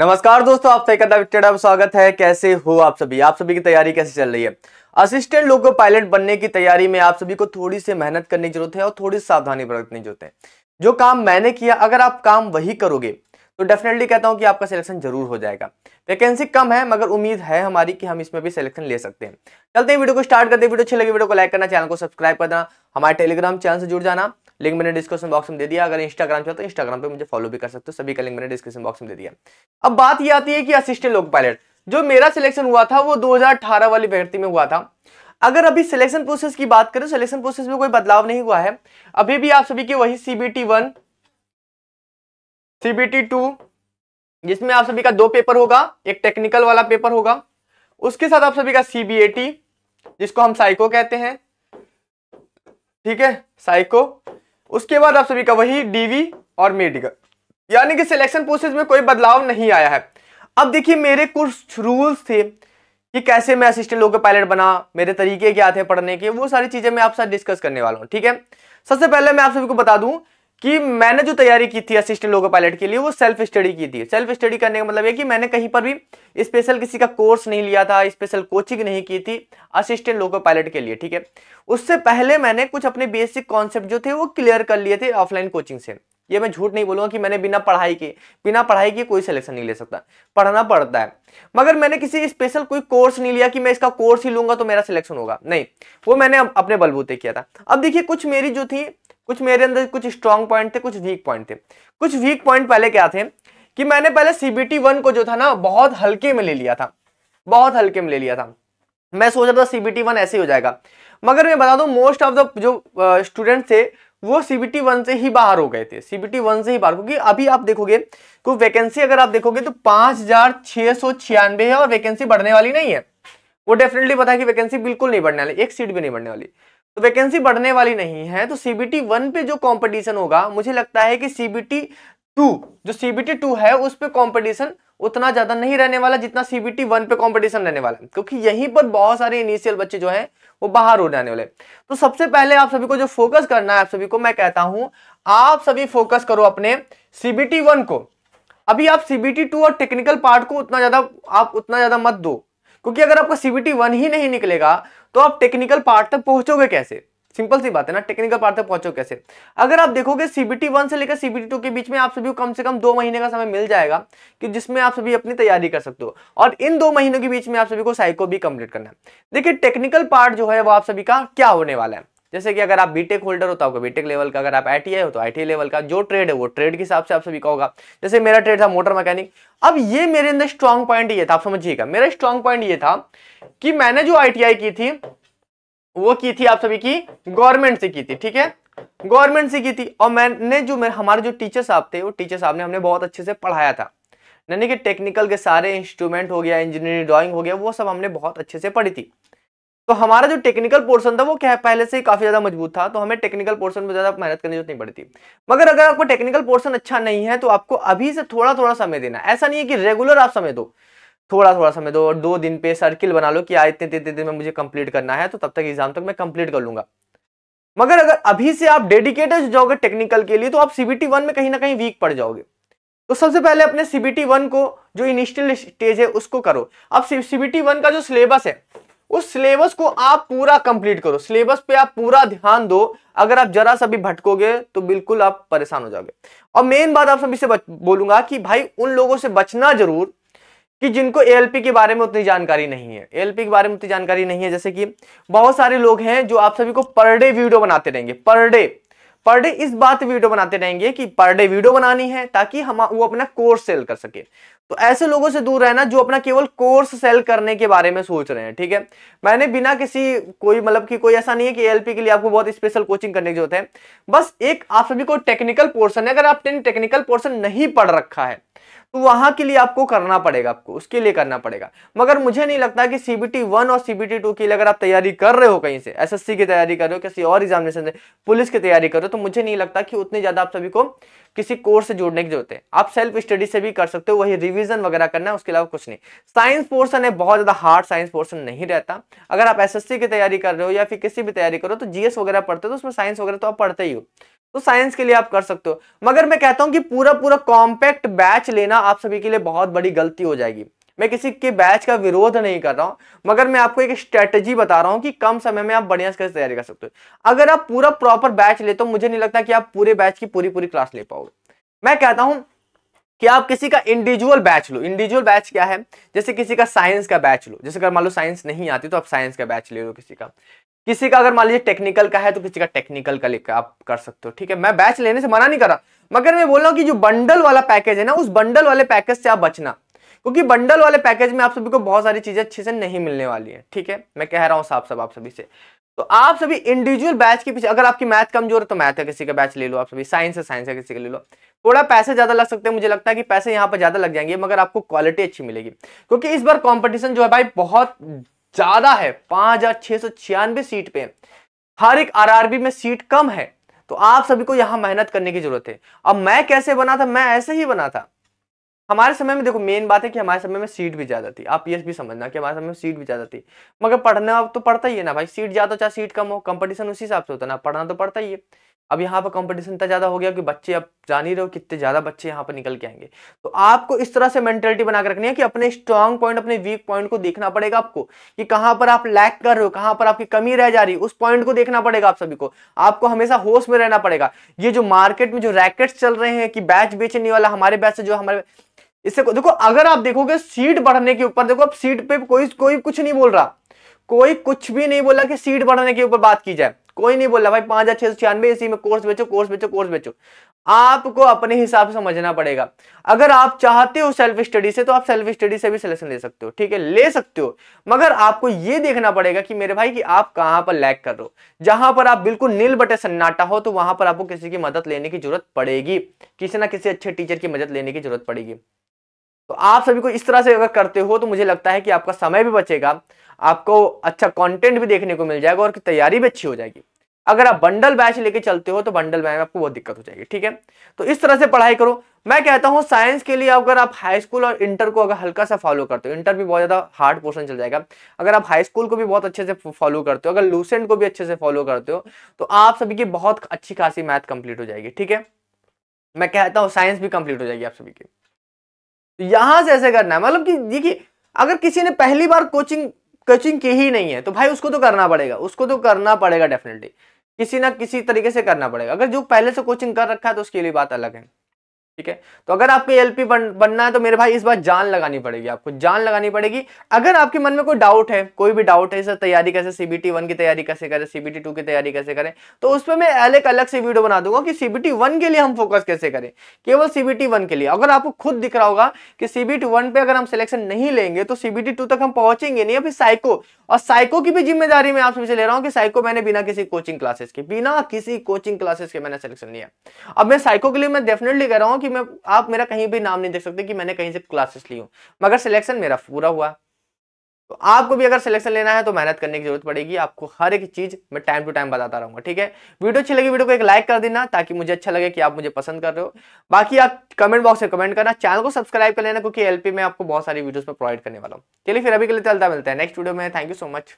नमस्कार दोस्तों आप सही कदा विक्टेड स्वागत है कैसे हो आप सभी आप सभी की तैयारी कैसे चल रही है असिस्टेंट लोको पायलट बनने की तैयारी में आप सभी को थोड़ी सी मेहनत करने की जरूरत है और थोड़ी सावधानी बरतने की जरूरत है जो काम मैंने किया अगर आप काम वही करोगे तो डेफिनेटली कहता हूँ कि आपका सिलेक्शन जरूर हो जाएगा वैकेंसी कम है मगर उम्मीद है हमारी कि हम इसमें भी सिलेक्शन ले सकते हैं चलते हैं वीडियो को स्टार्ट करते हैं वीडियो अच्छी लगी वीडियो को लाइक करना चैनल को सब्सक्राइब करना हमारे टेलीग्राम चैनल से जुड़ जाना लिंक मैंने डिस्क्रिप्शन बॉक्स में दे दिया अगर इंस्टाग्राम चाहते हो इंस्टाग्राम तो पे मुझे फॉलो भी कर सकते हो सभी का लिंक मैंने डिस्क्रिप्शन बॉक्स में दे दिया अब बात यह आती है कि असिस्टेंट लोक पायलट जो मेरा सिलेक्शन हुआ था वो दो वाली भर्ती में हुआ था अगर अभी सिलेक्शन प्रोसेस की बात करें सिलेक्शन प्रोसेस में कोई बदलाव नहीं हुआ है अभी भी आप सभी के वही सीबीटी वन सीबीटी टू जिसमें आप सभी का दो पेपर होगा एक टेक्निकल वाला पेपर होगा उसके साथ आप सभी का सीबीएटी जिसको हम साइको कहते हैं ठीक है साइको उसके बाद आप सभी का वही डीवी और मेडिकल यानी कि सिलेक्शन प्रोसेस में कोई बदलाव नहीं आया है अब देखिए मेरे कुछ रूल्स थे कि कैसे मैं असिस्टेंट लोको पायलट बना मेरे तरीके क्या थे पढ़ने के वो सारी चीज़ें मैं आप साथ डिस्कस करने वाला हूँ ठीक है सबसे पहले मैं आप सभी को बता दूँ कि मैंने जो तैयारी की थी असिस्टेंट लोगो पायलट के लिए वो सेल्फ स्टडी की थी सेल्फ स्टडी करने का मतलब ये कि मैंने कहीं पर भी स्पेशल किसी का कोर्स नहीं लिया था स्पेशल कोचिंग नहीं की थी असिस्टेंट लोगो पायलट के लिए ठीक है उससे पहले मैंने कुछ अपने बेसिक कॉन्सेप्ट जो थे वो क्लियर कर लिए थे ऑफलाइन कोचिंग से ये मैं झूठ नहीं बोलूँगा कि मैंने बिना पढ़ाई के बिना पढ़ाई के कोई सिलेक्शन नहीं ले सकता पढ़ना पड़ता है मगर मैंने किसी स्पेशल कोई कोर्स नहीं लिया कि मैं इसका कोर्स ही लूंगा तो मेरा सिलेक्शन होगा नहीं वो मैंने अपने बलबूते किया था अब देखिए कुछ मेरी जो थी कुछ मेरे अंदर कुछ स्ट्रॉन्ग पॉइंट थे कुछ वीक पॉइंट थे कुछ वीक पॉइंट पहले क्या थे कि मैंने पहले सीबीटी वन को जो था ना बहुत हल्के में ले लिया था बहुत हल्के में ले लिया था मैं सोच रहा था सीबीटी वन ऐसे ही हो जाएगा मगर मैं बता दूं मोस्ट ऑफ द जो स्टूडेंट थे वो सीबीटी वन से ही बाहर हो गए थे सीबीटी वन से ही बाहर क्योंकि अभी आप देखोगे तो वैकेंसी अगर आप देखोगे तो पांच हजार छह सौ छियानवे है और वैकेंसी बढ़ने वाली नहीं है वो डेफिनेटली पता है कि वैकेंसी बिल्कुल नहीं बढ़ने वाली एक सीट भी नहीं बढ़ने वाली तो वैकेंसी बढ़ने वाली नहीं है तो सीबीटी वन पे जो कंपटीशन होगा मुझे लगता है कि सीबीटी टू जो सीबीटी टू है उस पर कॉम्पिटिशन उतना ज्यादा नहीं रहने वाला जितना सीबीटी वन पे कॉम्पिटिशन रहने वाला क्योंकि यहीं पर बहुत सारे इनिशियल बच्चे जो है वो बाहर हो जाने वाले तो सबसे पहले आप सभी को जो फोकस करना है आप सभी को मैं कहता हूं आप सभी फोकस करो अपने सीबीटी वन को अभी आप सीबीटी टू और टेक्निकल पार्ट को उतना ज्यादा आप उतना ज्यादा मत दो क्योंकि अगर आपका सीबीटी वन ही नहीं निकलेगा तो आप टेक्निकल पार्ट तक पहुंचोगे कैसे सिंपल सी बात है ना टेक्निकल पार्ट तक पहुंचोगे कैसे अगर आप देखोगे सीबीटी वन से लेकर सीबीटी टू के बीच में आप सभी को कम से कम दो महीने का समय मिल जाएगा कि जिसमें आप सभी अपनी तैयारी कर सकते हो और इन दो महीनों के बीच में आप सभी को साइको भी कंप्लीट करना है देखिए टेक्निकल पार्ट जो है वो आप सभी का क्या होने वाला है जैसे कि अगर आप बीटेक होल्डर हो तो आपको बीटेक लेवल का अगर आप आई हो तो आई लेवल का जो ट्रेड है वो ट्रेड के हिसाब से सभी का होगा जैसे मेरा ट्रेड था मोटर मैकेनिक अब ये मेरे अंदर स्ट्रांग पॉइंट ये था आप समझिएगा मेरा स्ट्रॉन्ग पॉइंट ये था कि मैंने जो आई की थी वो की थी आप सभी की गवर्नमेंट से की थी ठीक है गवर्नमेंट से की थी और मैंने जो मेरे हमारे जो टीचर साहब थे वो टीचर साहब ने हमने बहुत अच्छे से पढ़ाया था यानी कि टेक्निकल के सारे इंस्ट्रूमेंट हो गया इंजीनियरिंग ड्राइंग हो गया वो सब हमने बहुत अच्छे से पढ़ी थी तो हमारा जो टेक्निकल पोर्सन था वो क्या है पहले से ही काफी ज्यादा मजबूत था तो हमें टेक्निकल पोर्सन में ज्यादा मेहनत करने जरूरत नहीं पड़ती मगर अगर आपको टेक्निकल पोर्सन अच्छा नहीं है तो आपको अभी से थोड़ा थोड़ा समय देना ऐसा नहीं है कि रेगुलर आप समय दो थोड़ा थोड़ा समय दो और दो दिन पे सर्किल बना लो कि आज इतने इतने दिन में मुझे कंप्लीट करना है तो तब तक एग्जाम तक मैं कंप्लीट कर लूंगा मगर अगर अभी से आप डेडिकेटेड जाओगे टेक्निकल के लिए तो आप सीबीटी वन में कहीं ना कहीं वीक पड़ जाओगे तो सबसे पहले अपने सीबीटी वन को जो इनिशियल स्टेज है उसको करो अब सीबीटी वन का जो सिलेबस है उस सिलेबस को आप पूरा कंप्लीट करो सिलेबस पे आप पूरा ध्यान दो अगर आप जरा सा भी भटकोगे तो बिल्कुल आप परेशान हो जाओगे और मेन बात आप सभी से बोलूंगा कि भाई उन लोगों से बचना जरूर कि जिनको एएलपी के बारे में उतनी जानकारी नहीं है एएलपी के बारे में उतनी जानकारी नहीं है जैसे कि बहुत सारे लोग हैं जो आप सभी को पर डे वीडियो बनाते रहेंगे पर डे पर डे इस बात वीडियो बनाते रहेंगे कि पर डे वीडियो बनानी है ताकि हम वो अपना कोर्स सेल कर सके तो ऐसे लोगों से दूर रहना जो अपना केवल कोर्स सेल करने के बारे में सोच रहे हैं ठीक है मैंने बिना किसी कोई मतलब कि कोई ऐसा नहीं है कि एल के लिए आपको बहुत स्पेशल कोचिंग करने की जरूरत है बस एक आप सभी को टेक्निकल पोर्सन है अगर आपने टेक्निकल पोर्सन नहीं पढ़ रखा है तो वहां के लिए आपको करना पड़ेगा आपको उसके लिए करना पड़ेगा मगर मुझे नहीं लगता कि सीबीटी वन और सीबीटी टू के लिए अगर आप तैयारी कर रहे हो कहीं से एसएससी की तैयारी कर रहे हो किसी और एग्जामिनेशन से पुलिस की तैयारी कर रहे हो तो मुझे नहीं लगता कि उतने ज्यादा आप सभी को किसी कोर्स से जोड़ने की जरूरत है आप सेल्फ स्टडी से भी कर सकते हो वही रिविजन वगैरह करना है उसके अलावा कुछ नहीं साइंस पोर्सन है बहुत ज्यादा हार्ड साइंस पोर्सन नहीं रहता अगर आप एस की तैयारी कर रहे हो या फिर किसी भी तैयारी करो तो जीएस वगैरह पढ़ते हो तो उसमें साइंस वगैरह तो आप पढ़ते ही हो तो साइंस के लिए आप कर सकते हो मगर मैं कहता हूं कि पूरा पूरा कॉम्पैक्ट बैच लेना आप सभी के लिए बहुत बड़ी गलती हो जाएगी मैं किसी के बैच का विरोध नहीं कर रहा हूँ मगर मैं आपको एक स्ट्रेटजी बता रहा हूँ कि कम समय में आप बढ़िया से तैयारी कर सकते हो अगर आप पूरा प्रॉपर बैच ले तो मुझे नहीं लगता कि आप पूरे बैच की पूरी पूरी क्लास ले पाओगे मैं कहता हूँ कि आप किसी का इंडिविजुअल बैच लो इंडिविजुअल बैच क्या है जैसे किसी का साइंस का बैच लो जैसे अगर मान लो साइंस नहीं आती तो आप साइंस का बैच ले लो किसी का किसी का अगर मान लीजिए टेक्निकल का है तो किसी का टेक्निकल का लेकर आप कर सकते हो ठीक है मैं बैच लेने से मना नहीं कर रहा मगर मैं बोल रहा हूँ कि जो बंडल वाला पैकेज है ना उस बंडल वाले पैकेज से आप बचना क्योंकि बंडल वाले पैकेज में आप सभी को बहुत सारी चीजें अच्छे से नहीं मिलने वाली है ठीक है मैं कह रहा हूँ साफ साफ आप सभी से तो आप सभी इंडिविजुअल बैच के पीछे अगर आपकी मैथ कमजोर है तो मैथ है किसी का बैच ले लो आप सभी साइंस है साइंस है किसी का ले लो थोड़ा पैसे ज्यादा लग सकते हैं मुझे लगता है कि पैसे यहाँ पर ज्यादा लग जाएंगे मगर आपको क्वालिटी अच्छी मिलेगी क्योंकि इस बार कॉम्पिटिशन जो है भाई बहुत ज्यादा है पांच हजार छह सौ छियानवे सीट पे हर एक आरआरबी में सीट कम है तो आप सभी को यहां मेहनत करने की जरूरत है अब मैं कैसे बना था मैं ऐसे ही बना था हमारे समय में देखो मेन बात है कि हमारे समय में सीट भी ज्यादा थी आप ये भी समझना कि हमारे समय में सीट भी ज्यादा थी मगर पढ़ना तो पड़ता ही है ना भाई सीट ज्यादा चाहे सीट कम हो कंपटीशन उसी हिसाब से होता है ना पढ़ना तो पड़ता ही है अब यहाँ पर कंपटीशन इतना ज़्यादा हो गया कि बच्चे अब जान ही रहे हो कितने ज़्यादा बच्चे यहाँ पर निकल के आएंगे तो आपको इस तरह से मेंटेलिटी बनाकर रखनी है कि अपने स्ट्रॉन्ग पॉइंट अपने वीक पॉइंट को देखना पड़ेगा आपको कि कहाँ पर आप लैक कर रहे हो कहाँ पर आपकी कमी रह जा रही है उस पॉइंट को देखना पड़ेगा आप सभी को आपको हमेशा होश में रहना पड़ेगा ये जो मार्केट में जो रैकेट्स चल रहे हैं कि बैच बेचने वाला हमारे बैच से जो हमारे इससे देखो अगर आप देखोगे सीट बढ़ने के ऊपर देखो अब सीट पर कोई कोई कुछ नहीं बोल रहा कोई कुछ भी नहीं बोला कि सीट बढ़ाने के ऊपर बात की जाए कोई नहीं बोला भाई पांच हजार छह सौ छियानवे इसी में कोर्स बेचो कोर्स बेचो कोर्स बेचो आपको अपने हिसाब से समझना पड़ेगा अगर आप चाहते हो सेल्फ स्टडी से तो आप सेल्फ स्टडी से भी सिलेक्शन ले सकते हो ठीक है ले सकते हो मगर आपको ये देखना पड़ेगा कि मेरे भाई कि आप कहाँ पर लैग कर रहे हो जहां पर आप बिल्कुल नील बटे सन्नाटा हो तो वहां पर आपको किसी की मदद लेने की जरूरत पड़ेगी किसी ना किसी अच्छे टीचर की मदद लेने की जरूरत पड़ेगी तो आप सभी को इस तरह से अगर करते हो तो मुझे लगता है कि आपका समय भी बचेगा आपको अच्छा कंटेंट भी देखने को मिल जाएगा और तैयारी भी अच्छी हो जाएगी अगर आप बंडल बैच लेके चलते हो तो बंडल बैच में आपको बहुत दिक्कत हो जाएगी ठीक है तो इस तरह से पढ़ाई करो मैं कहता हूँ साइंस के लिए अगर आप हाई स्कूल और इंटर को अगर हल्का सा फॉलो करते हो इंटर भी बहुत ज़्यादा हार्ड पोर्शन चल जाएगा अगर आप हाई स्कूल को भी बहुत अच्छे से फॉलो करते हो अगर लूसेंट को भी अच्छे से फॉलो करते हो तो आप सभी की बहुत अच्छी खासी मैथ कंप्लीट हो जाएगी ठीक है मैं कहता हूँ साइंस भी कंप्लीट हो जाएगी आप सभी की यहां से ऐसे करना है मतलब कि देखिए अगर किसी ने पहली बार कोचिंग कोचिंग की ही नहीं है तो भाई उसको तो करना पड़ेगा उसको तो करना पड़ेगा डेफिनेटली किसी ना किसी तरीके से करना पड़ेगा अगर जो पहले से कोचिंग कर रखा है तो उसके लिए बात अलग है ठीक है तो अगर आपको एलपी बन, बनना है तो मेरे भाई इस बार जान लगानी पड़ेगी आपको जान लगानी पड़ेगी अगर आपके मन में कोई डाउट है कोई भी डाउट है सर तैयारी कैसे सीबीटी वन की तैयारी कैसे करें सीबीटी टू की तैयारी कैसे करें तो उस पर मैं अलग अलग से वीडियो बना दूंगा कि सीबीटी वन के लिए हम फोकस कैसे करें केवल सीबीटी वन के लिए अगर आपको खुद दिख रहा होगा कि सीबीटी वन पे अगर हम सिलेक्शन नहीं लेंगे तो सीबीटी टू तक हम पहुंचेंगे नहीं या फिर साइको और साइको की भी जिम्मेदारी मैं आपसे ले रहा हूँ कि साइको मैंने बिना किसी कोचिंग क्लासेस के बिना किसी कोचिंग क्लासेस के मैंने सिलेक्शन लिया अब मैं साइको के लिए मैं डेफिनेटली कह रहा हूँ कि मैं आप मेरा कहीं भी नाम नहीं देख सकते कि मैंने कहीं से क्लासेस ली हूँ मगर सिलेक्शन मेरा पूरा हुआ तो आपको भी अगर सिलेक्शन लेना है तो मेहनत करने की जरूरत पड़ेगी आपको हर एक चीज मैं टाइम टू टाइम बताता रहूंगा ठीक है वीडियो अच्छी लगी वीडियो को एक लाइक कर देना ताकि मुझे अच्छा लगे कि आप मुझे पसंद कर रहे हो बाकी आप कमेंट बॉक्स में कमेंट करना चैनल को सब्सक्राइब कर लेना क्योंकि एलपी में आपको बहुत सारी वीडियो में प्रोवाइड करने वाला हूँ चलिए फिर अभी के लिए चलता मिलता है नेक्स्ट वीडियो में थैंक यू सो मच